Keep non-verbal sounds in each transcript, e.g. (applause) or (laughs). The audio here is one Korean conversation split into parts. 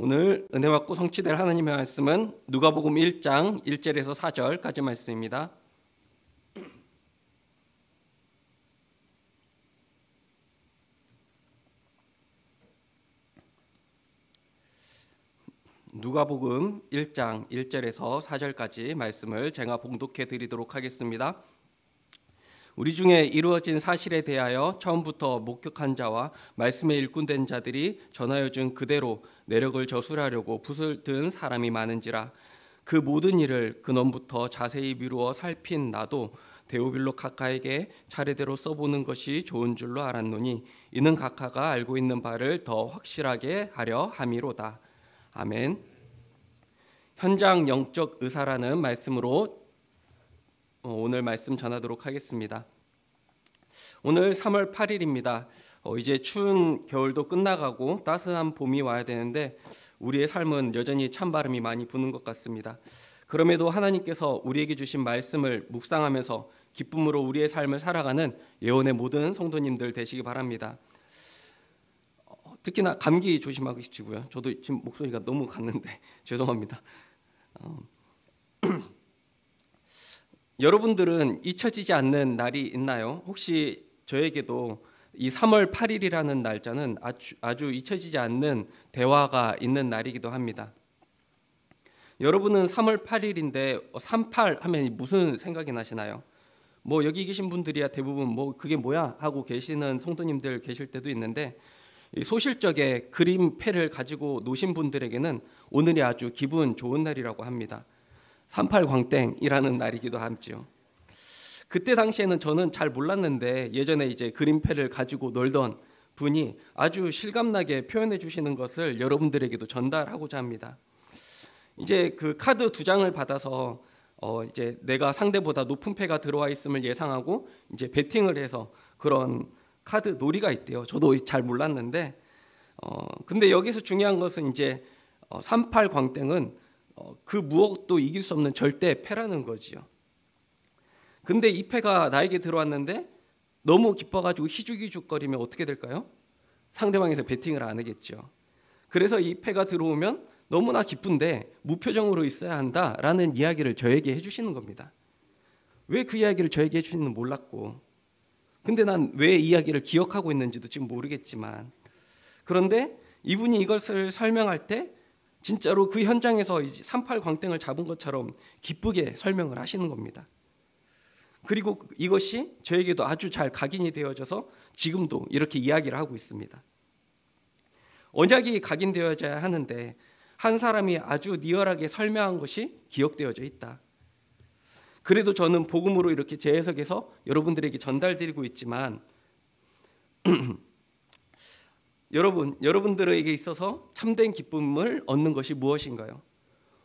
오늘 은혜 받고 성취될 하나님의 말씀은 누가복음 1장 1절에서 4절까지 말씀입니다. 누가복음 1장 1절에서 4절까지 말씀을 제가 봉독해 드리도록 하겠습니다. 우리 중에 이루어진 사실에 대하여 처음부터 목격한 자와 말씀에 일꾼된 자들이 전하여 준 그대로 내력을 저술하려고 붓을 든 사람이 많은지라 그 모든 일을 근원부터 자세히 미루어 살핀 나도 대오빌로각하에게 차례대로 써보는 것이 좋은 줄로 알았노니 이는 각하가 알고 있는 바를 더 확실하게 하려 함이로다. 아멘. 현장 영적 의사라는 말씀으로 어, 오늘 말씀 전하도록 하겠습니다. 오늘 3월 8일입니다. 어, 이제 추운 겨울도 끝나가고 따스한 봄이 와야 되는데 우리의 삶은 여전히 찬바람이 많이 부는 것 같습니다. 그럼에도 하나님께서 우리에게 주신 말씀을 묵상하면서 기쁨으로 우리의 삶을 살아가는 예언의 모든 성도님들 되시기 바랍니다. 어, 특히나 감기 조심하시고요. 저도 지금 목소리가 너무 갔는데 (laughs) 죄송합니다. 어. (clears throat) 여러분들은 잊혀지지 않는 날이 있나요? 혹시 저에게도 이 3월 8일이라는 날짜는 아주, 아주 잊혀지지 않는 대화가 있는 날이기도 합니다. 여러분은 3월 8일인데 38 어, 하면 무슨 생각이 나시나요? 뭐 여기 계신 분들이야 대부분 뭐 그게 뭐야 하고 계시는 성도님들 계실 때도 있는데 소실적에 그림패를 가지고 노신 분들에게는 오늘이 아주 기분 좋은 날이라고 합니다. 38광땡이라는 날이기도 하죠. 그때 당시에는 저는 잘 몰랐는데 예전에 이제 그림패를 가지고 놀던 분이 아주 실감나게 표현해 주시는 것을 여러분들에게도 전달하고자 합니다. 이제 그 카드 두 장을 받아서 어 이제 내가 상대보다 높은 패가 들어와 있음을 예상하고 이제 베팅을 해서 그런 카드 놀이가 있대요. 저도 잘 몰랐는데 어 근데 여기서 중요한 것은 이제 어 38광땡은 어, 그 무엇도 이길 수 없는 절대 패라는 거지요. 근데 이 패가 나에게 들어왔는데 너무 기뻐가지고 희죽희죽거리면 어떻게 될까요? 상대방에서 베팅을 안 하겠죠. 그래서 이 패가 들어오면 너무나 기쁜데 무표정으로 있어야 한다라는 이야기를 저에게 해주시는 겁니다. 왜 그 이야기를 저에게 해주시는 몰랐고, 근데 난 왜 이야기를 기억하고 있는지도 지금 모르겠지만, 그런데 이분이 이것을 설명할 때 진짜로 그 현장에서 38 광땡을 잡은 것처럼 기쁘게 설명을 하시는 겁니다. 그리고 이것이 저에게도 아주 잘 각인이 되어져서 지금도 이렇게 이야기를 하고 있습니다. 언약이 각인되어져야 하는데 한 사람이 아주 리얼하게 설명한 것이 기억되어져 있다. 그래도 저는 복음으로 이렇게 재해석해서 여러분들에게 전달드리고 있지만 (clears throat) 여러분, 여러분들에게 있어서 참된 기쁨을 얻는 것이 무엇인가요?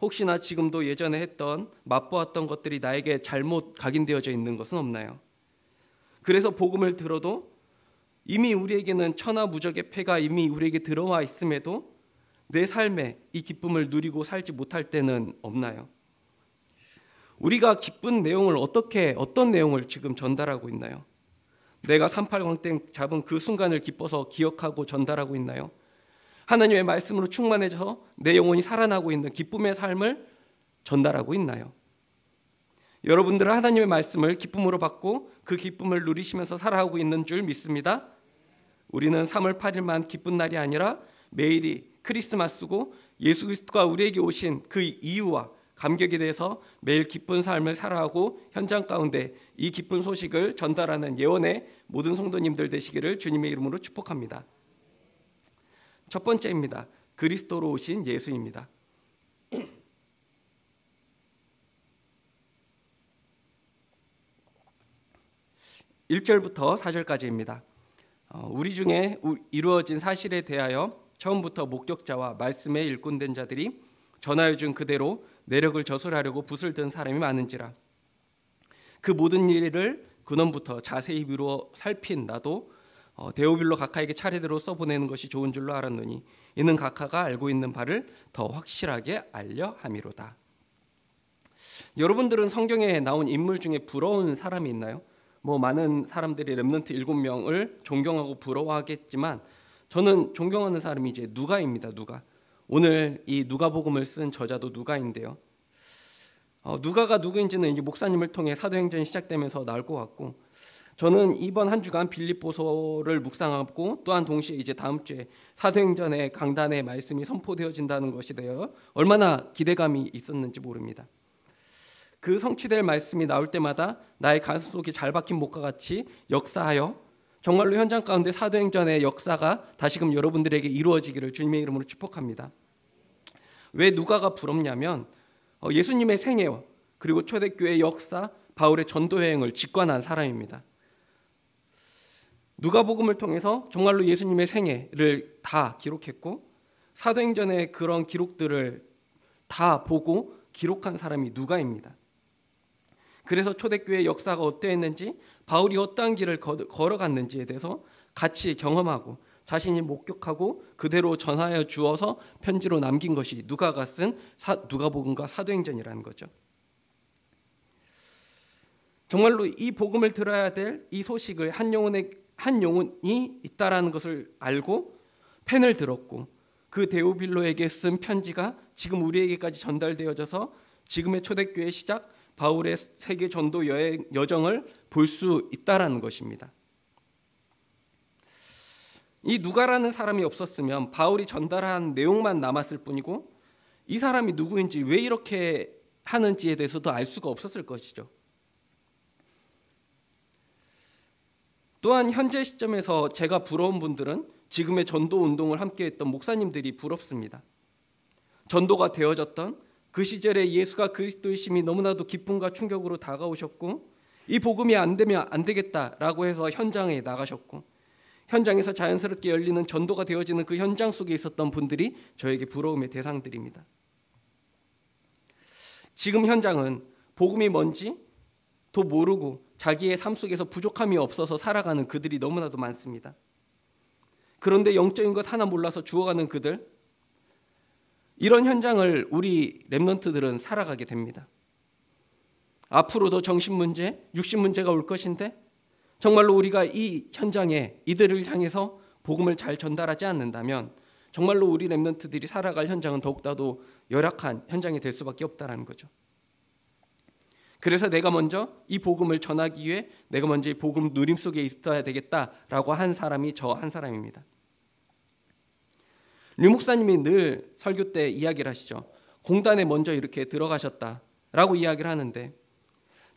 혹시나 지금도 예전에 했던 맛보았던 것들이 나에게 잘못 각인되어져 있는 것은 없나요? 그래서 복음을 들어도 이미 우리에게는 천하무적의 패가 이미 우리에게 들어와 있음에도 내 삶에 이 기쁨을 누리고 살지 못할 때는 없나요? 우리가 기쁜 내용을 어떻게 어떤 내용을 지금 전달하고 있나요? 내가 38광땡 잡은 그 순간을 기뻐서 기억하고 전달하고 있나요? 하나님의 말씀으로 충만해져내 영혼이 살아나고 있는 기쁨의 삶을 전달하고 있나요? 여러분들은 하나님의 말씀을 기쁨으로 받고 그 기쁨을 누리시면서 살아가고 있는 줄 믿습니다. 우리는 3월 8일만 기쁜 날이 아니라 매일이 크리스마스고 예수 그리스도가 우리에게 오신 그 이유와 감격에 대해서 매일 기쁜 삶을 살아가고 현장 가운데 이 기쁜 소식을 전달하는 예언의 모든 성도님들 되시기를 주님의 이름으로 축복합니다. 첫 번째입니다. 그리스도로 오신 예수입니다. (clears throat) 일절부터사절까지입니다 어, 우리 중에 이루어진 사실에 대하여 처음부터 목격자와 말씀에 일꾼된 자들이 전하여 준 그대로 내력을 저술하려고 붓을 든 사람이 많은지라 그 모든 일을 근원부터 자세히 미루어 살핀 나도 어, 데오빌로 각하에게 차례대로 써보내는 것이 좋은 줄로 알았노니 이는 각하가 알고 있는 바를 더 확실하게 알려 함이로다. 여러분들은 성경에 나온 인물 중에 부러운 사람이 있나요? 뭐 많은 사람들이 렘넌트 7명을 존경하고 부러워하겠지만 저는 존경하는 사람이 이제 누가입니다. 누가. 오늘 이 누가복음을 쓴 저자도 누가인데요. 어, 누가가 누구인지는 이제 목사님을 통해 사도행전 시작되면서 나올 것 같고 저는 이번 한 주간 빌립보서를 묵상하고 또한 동시에 이제 다음 주에 사도행전의 강단의 말씀이 선포되어진다는 것이 되어 얼마나 기대감이 있었는지 모릅니다. 그 성취될 말씀이 나올 때마다 나의 가슴 속이 잘 박힌 목과 같이 역사하여 정말로 현장 가운데 사도행전의 역사가 다시금 여러분들에게 이루어지기를 주님의 이름으로 축복합니다. 왜 누가가 부럽냐면 어, 예수님의 생애 그리고 초대교회 역사, 바울의 전도 여행을 직관한 사람입니다. 누가복음을 통해서 정말로 예수님의 생애를 다 기록했고 사도행전의 그런 기록들을 다 보고 기록한 사람이 누가입니다. 그래서 초대교회 역사가 어땠는지 바울이 어떠한 길을 걸어갔는지에 대해서 같이 경험하고 자신이 목격하고 그대로 전하여 주어서 편지로 남긴 것이 누가가 쓴 누가복음과 사도행전이라는 거죠. 정말로 이 복음을 들어야 될 이 소식을 한 영혼의 한 영혼이 있다라는 것을 알고 펜을 들었고 그 데오빌로에게 쓴 편지가 지금 우리에게까지 전달되어져서 지금의 초대교회 시작 바울의 세계 전도 여행, 여정을 볼 수 있다라는 것입니다. 이 누가라는 사람이 없었으면 바울이 전달한 내용만 남았을 뿐이고 이 사람이 누구인지 왜 이렇게 하는지에 대해서도 알 수가 없었을 것이죠. 또한 현재 시점에서 제가 부러운 분들은 지금의 전도 운동을 함께했던 목사님들이 부럽습니다. 전도가 되어졌던 그 시절에 예수가 그리스도이심이 너무나도 기쁨과 충격으로 다가오셨고 이 복음이 안 되면 안 되겠다라고 해서 현장에 나가셨고 현장에서 자연스럽게 열리는 전도가 되어지는 그 현장 속에 있었던 분들이 저에게 부러움의 대상들입니다. 지금 현장은 복음이 뭔지 도 모르고 자기의 삶 속에서 부족함이 없어서 살아가는 그들이 너무나도 많습니다. 그런데 영적인 것 하나 몰라서 죽어가는 그들, 이런 현장을 우리 랩런트들은 살아가게 됩니다. 앞으로도 정신 문제, 육신 문제가 올 것인데 정말로 우리가 이 현장에 이들을 향해서 복음을 잘 전달하지 않는다면 정말로 우리 랩런트들이 살아갈 현장은 더욱더 열악한 현장이 될 수밖에 없다는 거죠. 그래서 내가 먼저 이 복음을 전하기 위해 내가 먼저 이 복음 누림 속에 있어야 되겠다라고 한 사람이 저 한 사람입니다. 류 목사님이 늘 설교 때 이야기를 하시죠. 공단에 먼저 이렇게 들어가셨다라고 이야기를 하는데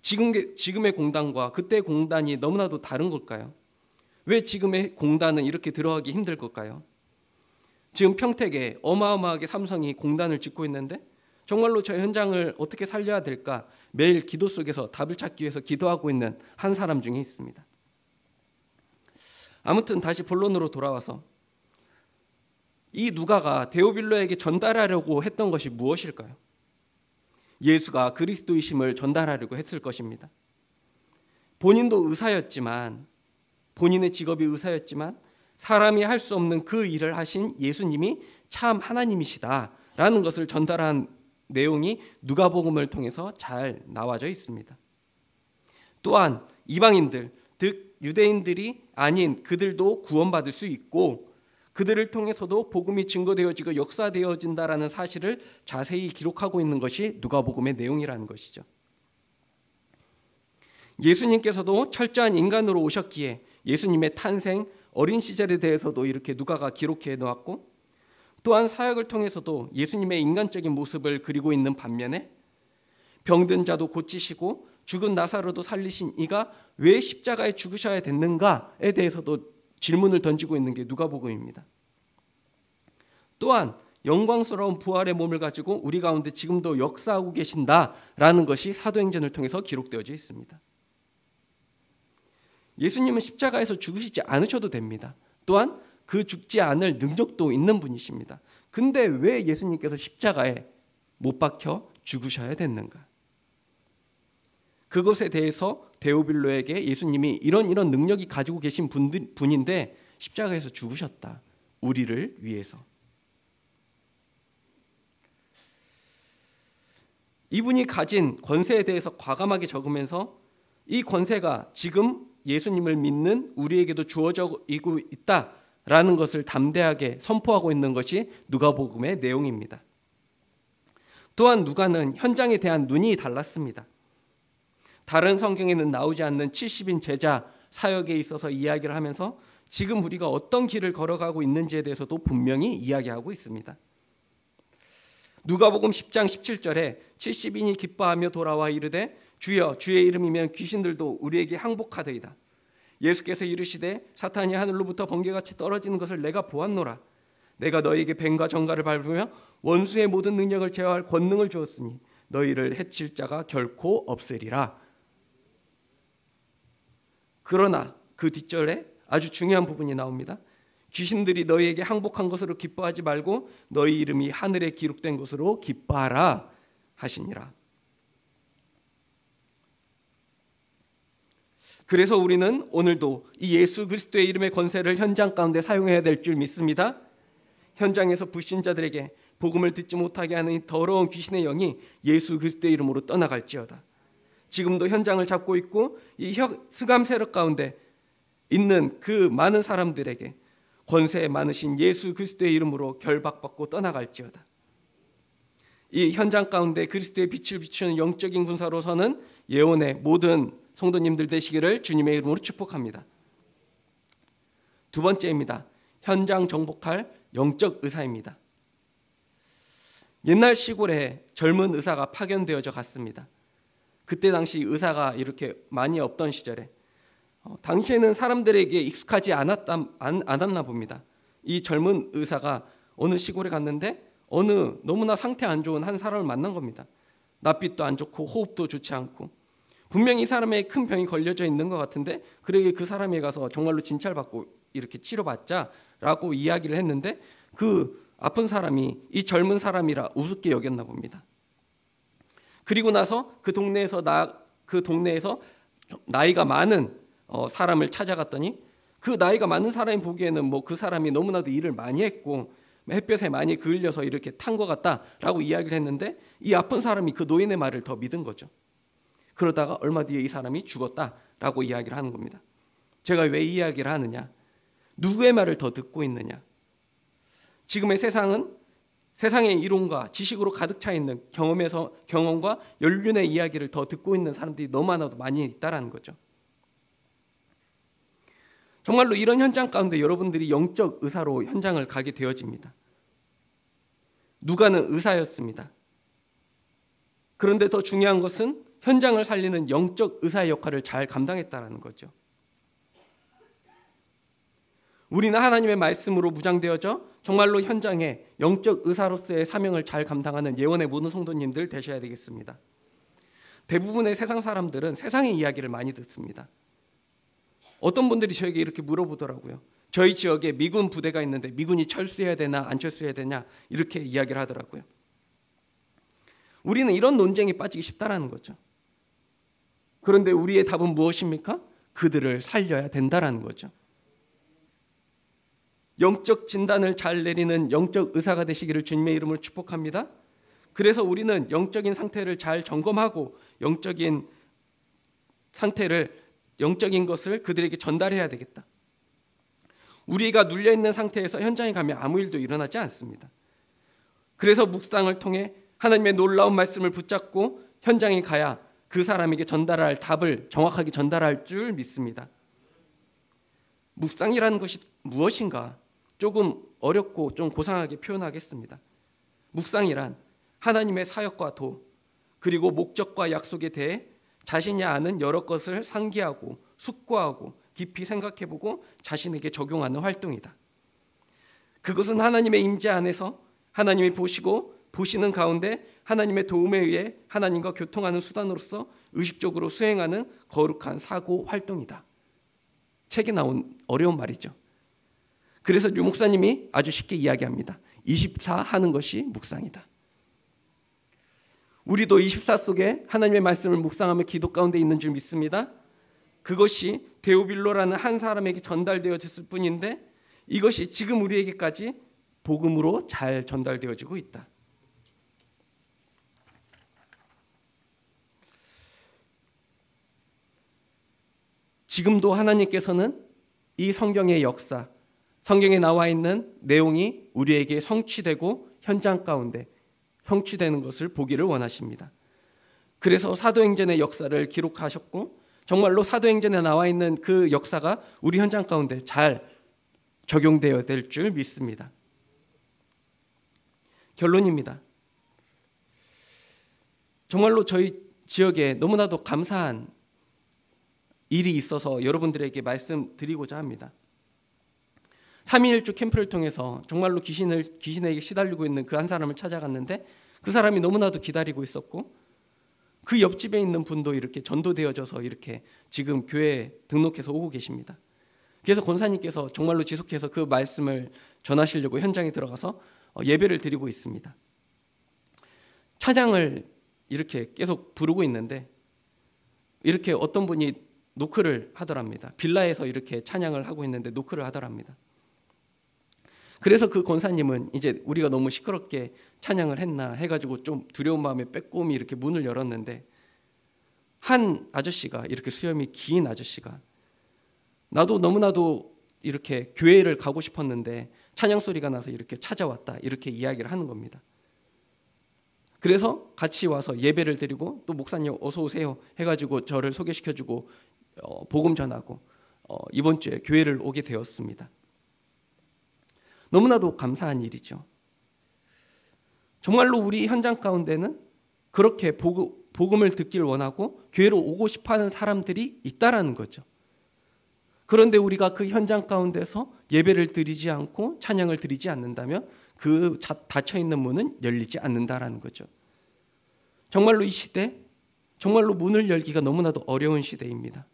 지금, 의 공단과 그때 공단이 너무나도 다른 걸까요? 왜 지금의 공단은 이렇게 들어가기 힘들 걸까요? 지금 평택에 어마어마하게 삼성이 공단을 짓고 있는데 정말로 저 현장을 어떻게 살려야 될까 매일 기도 속에서 답을 찾기 위해서 기도하고 있는 한 사람 중에 있습니다. 아무튼 다시 본론으로 돌아와서 이 누가가 데오빌로에게 전달하려고 했던 것이 무엇일까요? 예수가 그리스도이심을 전달하려고 했을 것입니다. 본인도 의사였지만 본인의 직업이 의사였지만 사람이 할 수 없는 그 일을 하신 예수님이 참 하나님이시다라는 것을 전달한 내용이 누가복음을 통해서 잘 나와져 있습니다. 또한 이방인들 즉 유대인들이 아닌 그들도 구원받을 수 있고 그들을 통해서도 복음이 증거되어지고 역사되어진다라는 사실을 자세히 기록하고 있는 것이 누가복음의 내용이라는 것이죠. 예수님께서도 철저한 인간으로 오셨기에 예수님의 탄생, 어린 시절에 대해서도 이렇게 누가가 기록해 놓았고 또한 사역을 통해서도 예수님의 인간적인 모습을 그리고 있는 반면에 병든 자도 고치시고 죽은 나사로도 살리신 이가 왜 십자가에 죽으셔야 됐는가에 대해서도 질문을 던지고 있는 게 누가복음입니다. 또한 영광스러운 부활의 몸을 가지고 우리 가운데 지금도 역사하고 계신다라는 것이 사도행전을 통해서 기록되어져 있습니다. 예수님은 십자가에서 죽으시지 않으셔도 됩니다. 또한 그 죽지 않을 능력도 있는 분이십니다. 근데 왜 예수님께서 십자가에 못 박혀 죽으셔야 됐는가? 그것에 대해서 데오빌로에게 예수님이 이런 이런 능력이 가지고 계신 분들, 분인데 십자가에서 죽으셨다. 우리를 위해서. 이분이 가진 권세에 대해서 과감하게 적으면서 이 권세가 지금 예수님을 믿는 우리에게도 주어져 있다라는 것을 담대하게 선포하고 있는 것이 누가복음의 내용입니다. 또한 누가는 현장에 대한 눈이 달랐습니다. 다른 성경에는 나오지 않는 70인 제자 사역에 있어서 이야기를 하면서 지금 우리가 어떤 길을 걸어가고 있는지에 대해서도 분명히 이야기하고 있습니다. 누가복음 10장 17절에 70인이 기뻐하며 돌아와 이르되 주여 주의 이름이면 귀신들도 우리에게 항복하더이다. 예수께서 이르시되 사탄이 하늘로부터 번개같이 떨어지는 것을 내가 보았노라. 내가 너희에게 뱀과 정갈을 밟으며 원수의 모든 능력을 제어할 권능을 주었으니 너희를 해칠 자가 결코 없으리라 그러나 그 뒷절에 아주 중요한 부분이 나옵니다. 귀신들이 너희에게 항복한 것으로 기뻐하지 말고 너희 이름이 하늘에 기록된 것으로 기뻐하라 하시니라. 그래서 우리는 오늘도 이 예수 그리스도의 이름의 권세를 현장 가운데 사용해야 될 줄 믿습니다. 현장에서 불신자들에게 복음을 듣지 못하게 하는 더러운 귀신의 영이 예수 그리스도의 이름으로 떠나갈지어다. 지금도 현장을 잡고 있고 이 흑암 세력 가운데 있는 그 많은 사람들에게 권세 에 많으신 예수 그리스도의 이름으로 결박받고 떠나갈지어다. 이 현장 가운데 그리스도의 빛을 비추는 영적인 군사로서는 예언의 모든 성도님들 되시기를 주님의 이름으로 축복합니다. 두 번째입니다. 현장 정복할 영적 의사입니다. 옛날 시골에 젊은 의사가 파견되어져 갔습니다. 그때 당시 의사가 이렇게 많이 없던 시절에 어, 당시에는 사람들에게 익숙하지 않았다, 안, 않았나 봅니다. 이 젊은 의사가 어느 시골에 갔는데 어느 너무나 상태 안 좋은 한 사람을 만난 겁니다. 낯빛도 안 좋고 호흡도 좋지 않고 분명히 사람의 큰 병이 걸려져 있는 것 같은데 그러게 그 사람에 가서 정말로 진찰받고 이렇게 치료받자라고 이야기를 했는데 그 아픈 사람이 이 젊은 사람이라 우습게 여겼나 봅니다. 그리고 나서 그 동네에서 나 그 동네에서 나이가 많은 어, 사람을 찾아갔더니 그 나이가 많은 사람이 보기에는 뭐 그 사람이 너무나도 일을 많이 했고 햇볕에 많이 그을려서 이렇게 탄 것 같다라고 이야기를 했는데 이 아픈 사람이 그 노인의 말을 더 믿은 거죠. 그러다가 얼마 뒤에 이 사람이 죽었다라고 이야기를 하는 겁니다. 제가 왜 이야기를 하느냐? 누구의 말을 더 듣고 있느냐? 지금의 세상은 세상의 이론과 지식으로 가득 차 있는 경험에서 경험과 연륜의 이야기를 더 듣고 있는 사람들이 너무나도 많이 있다라는 거죠. 정말로 이런 현장 가운데 여러분들이 영적 의사로 현장을 가게 되어집니다. 누가는 의사였습니다. 그런데 더 중요한 것은 현장을 살리는 영적 의사의 역할을 잘 감당했다라는 거죠. 우리는 하나님의 말씀으로 무장되어져 정말로 현장에 영적 의사로서의 사명을 잘 감당하는 예원의 모든 성도님들 되셔야 되겠습니다. 대부분의 세상 사람들은 세상의 이야기를 많이 듣습니다. 어떤 분들이 저에게 이렇게 물어보더라고요. 저희 지역에 미군 부대가 있는데 미군이 철수해야 되나 안 철수해야 되냐 이렇게 이야기를 하더라고요. 우리는 이런 논쟁에 빠지기 쉽다라는 거죠. 그런데 우리의 답은 무엇입니까? 그들을 살려야 된다라는 거죠. 영적 진단을 잘 내리는 영적 의사가 되시기를 주님의 이름으로 축복합니다. 그래서 우리는 영적인 상태를 잘 점검하고 영적인 상태를 영적인 것을 그들에게 전달해야 되겠다. 우리가 눌려 있는 상태에서 현장에 가면 아무 일도 일어나지 않습니다. 그래서 묵상을 통해 하나님의 놀라운 말씀을 붙잡고 현장에 가야 그 사람에게 전달할 답을 정확하게 전달할 줄 믿습니다. 묵상이라는 것이 무엇인가? 조금 어렵고 좀 고상하게 표현하겠습니다. 묵상이란 하나님의 사역과 도 그리고 목적과 약속에 대해 자신이 아는 여러 것을 상기하고 숙고하고 깊이 생각해보고 자신에게 적용하는 활동이다. 그것은 하나님의 임재 안에서 하나님이 보시고 보시는 가운데 하나님의 도움에 의해 하나님과 교통하는 수단으로서 의식적으로 수행하는 거룩한 사고 활동이다. 책에 나온 어려운 말이죠. 그래서 유 목사님이 아주 쉽게 이야기합니다. 24 하는 것이 묵상이다. 우리도 24 속에 하나님의 말씀을 묵상하며 기도 가운데 있는 줄 믿습니다. 그것이 데오빌로라는 한 사람에게 전달되어졌을 뿐인데 이것이 지금 우리에게까지 복음으로 잘 전달되어지고 있다. 지금도 하나님께서는 이 성경의 역사, 성경에 나와 있는 내용이 우리에게 성취되고 현장 가운데 성취되는 것을 보기를 원하십니다. 그래서 사도행전의 역사를 기록하셨고 정말로 사도행전에 나와 있는 그 역사가 우리 현장 가운데 잘 적용되어야 될 줄 믿습니다. 결론입니다. 정말로 저희 지역에 너무나도 감사한 일이 있어서 여러분들에게 말씀드리고자 합니다. 3 1주 캠프를 통해서 정말로 귀신을 귀신에게 시달리고 있는 그 한 사람을 찾아갔는데 그 사람이 너무나도 기다리고 있었고 그 옆집에 있는 분도 이렇게 전도되어져서 이렇게 지금 교회에 등록해서 오고 계십니다. 그래서 권사님께서 정말로 지속해서 그 말씀을 전하시려고 현장에 들어가서 어, 예배를 드리고 있습니다. 찬양을 이렇게 계속 부르고 있는데 이렇게 어떤 분이 노크를 하더랍니다. 빌라에서 이렇게 찬양을 하고 있는데 노크를 하더랍니다. 그래서 그 권사님은 이제 우리가 너무 시끄럽게 찬양을 했나 해가지고 좀 두려운 마음에 빼꼼히 이렇게 문을 열었는데 한 아저씨가 이렇게 수염이 긴 아저씨가 나도 너무나도 이렇게 교회를 가고 싶었는데 찬양 소리가 나서 이렇게 찾아왔다 이렇게 이야기를 하는 겁니다. 그래서 같이 와서 예배를 드리고 또 목사님 어서 오세요 해가지고 저를 소개시켜주고 어, 복음 전하고 어, 이번 주에 교회를 오게 되었습니다. 너무나도 감사한 일이죠. 정말로 우리 현장 가운데는 그렇게 복음을 듣길 원하고 교회로 오고 싶어 하는 사람들이 있다라는 거죠. 그런데 우리가 그 현장 가운데서 예배를 드리지 않고 찬양을 드리지 않는다면 그 닫혀 있는 문은 열리지 않는다라는 거죠. 정말로 이 시대 정말로 문을 열기가 너무나도 어려운 시대입니다.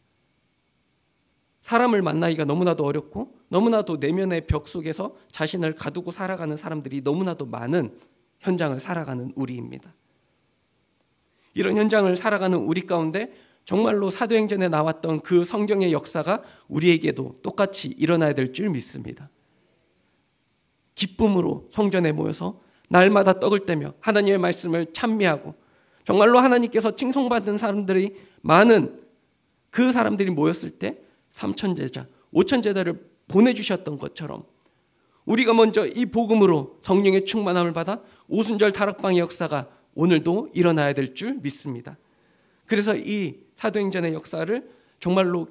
사람을 만나기가 너무나도 어렵고 너무나도 내면의 벽 속에서 자신을 가두고 살아가는 사람들이 너무나도 많은 현장을 살아가는 우리입니다. 이런 현장을 살아가는 우리 가운데 정말로 사도행전에 나왔던 그 성경의 역사가 우리에게도 똑같이 일어나야 될 줄 믿습니다. 기쁨으로 성전에 모여서 날마다 떡을 떼며 하나님의 말씀을 찬미하고 정말로 하나님께서 칭송받는 사람들이 많은 그 사람들이 모였을 때 삼천 제자, 오천 제자를 보내주셨던 것처럼 우리가 먼저 이 복음으로 성령의 충만함을 받아 오순절 다락방의 역사가 오늘도 일어나야 될 줄 믿습니다. 그래서 이 사도행전의 역사를 정말로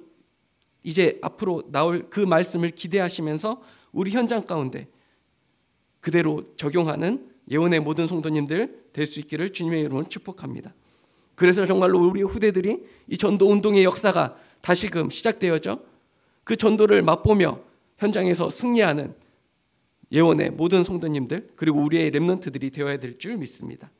이제 앞으로 나올 그 말씀을 기대하시면서 우리 현장 가운데 그대로 적용하는 예언의 모든 성도님들 될 수 있기를 주님의 이름으로 축복합니다. 그래서 정말로 우리 후대들이 이 전도 운동의 역사가 다시금 시작되어져 그 전도를 맛보며 현장에서 승리하는 예원의 모든 성도님들 그리고 우리의 렘넌트들이 되어야 될 줄 믿습니다.